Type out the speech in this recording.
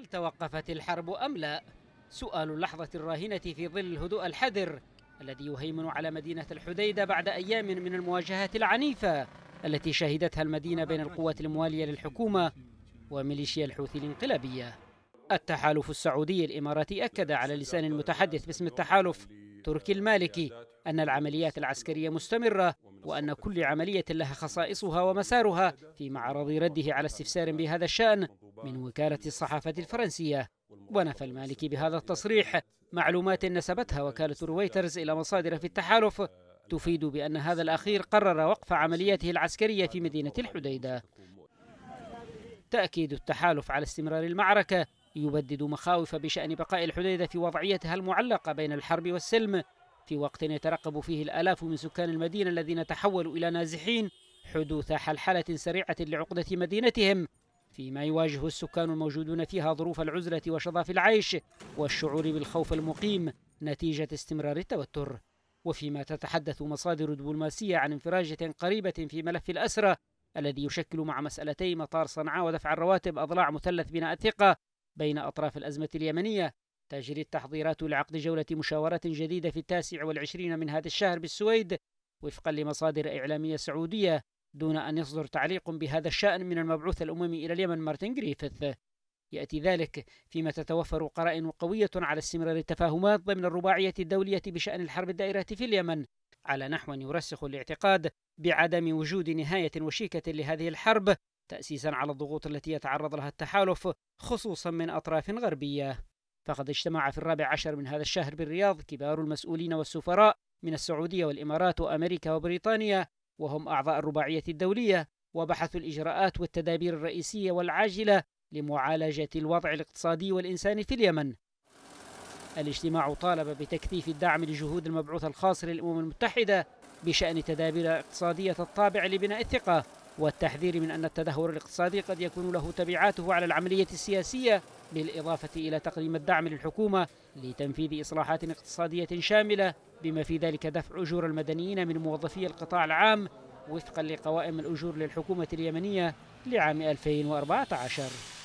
هل توقفت الحرب أم لا؟ سؤال اللحظة الراهنة في ظل الهدوء الحذر الذي يهيمن على مدينة الحديدة بعد أيام من المواجهات العنيفة التي شهدتها المدينة بين القوات الموالية للحكومة وميليشيا الحوثي الانقلابية التحالف السعودي الإماراتي أكد على لسان المتحدث باسم التحالف تركي المالكي أن العمليات العسكرية مستمرة وأن كل عملية لها خصائصها ومسارها في معرض رده على استفسار بهذا الشأن من وكالة الصحافة الفرنسية ونفى المالكي بهذا التصريح معلومات نسبتها وكالة رويترز إلى مصادر في التحالف تفيد بأن هذا الأخير قرر وقف عملياته العسكرية في مدينة الحديدة تأكيد التحالف على استمرار المعركة يبدد مخاوف بشأن بقاء الحديدة في وضعيتها المعلقة بين الحرب والسلم في وقت يترقب فيه الآلاف من سكان المدينة الذين تحولوا إلى نازحين حدوث حلحلة سريعة لعقدة مدينتهم فيما يواجه السكان الموجودون فيها ظروف العزلة وشظاف العيش والشعور بالخوف المقيم نتيجة استمرار التوتر وفيما تتحدث مصادر دبلوماسية عن انفراجة قريبة في ملف الأسرة الذي يشكل مع مسألتي مطار صنعاء ودفع الرواتب أضلاع مثلث بناء الثقة بين أطراف الأزمة اليمنية تجري التحضيرات لعقد جولة مشاورات جديدة في التاسع والعشرين من هذا الشهر بالسويد وفقا لمصادر إعلامية سعودية دون أن يصدر تعليق بهذا الشأن من المبعوث الأممي إلى اليمن مارتن جريفيث يأتي ذلك فيما تتوفر قرائن قوية على استمرار التفاهمات ضمن الرباعية الدولية بشأن الحرب الدائرة في اليمن على نحو يرسخ الاعتقاد بعدم وجود نهاية وشيكة لهذه الحرب تأسيسا على الضغوط التي يتعرض لها التحالف خصوصا من أطراف غربية فقد اجتمع في الرابع عشر من هذا الشهر بالرياض كبار المسؤولين والسفراء من السعودية والإمارات وأمريكا وبريطانيا وهم أعضاء الرباعية الدولية وبحثوا الإجراءات والتدابير الرئيسية والعاجلة لمعالجة الوضع الاقتصادي والإنساني في اليمن الاجتماع طالب بتكثيف الدعم لجهود المبعوث الخاص للأمم المتحدة بشأن تدابير اقتصادية الطابع لبناء الثقة والتحذير من أن التدهور الاقتصادي قد يكون له تبعاته على العملية السياسية بالإضافة إلى تقديم الدعم للحكومة لتنفيذ إصلاحات اقتصادية شاملة بما في ذلك دفع أجور المدنيين من موظفي القطاع العام وفقا لقوائم الأجور للحكومة اليمنية لعام 2014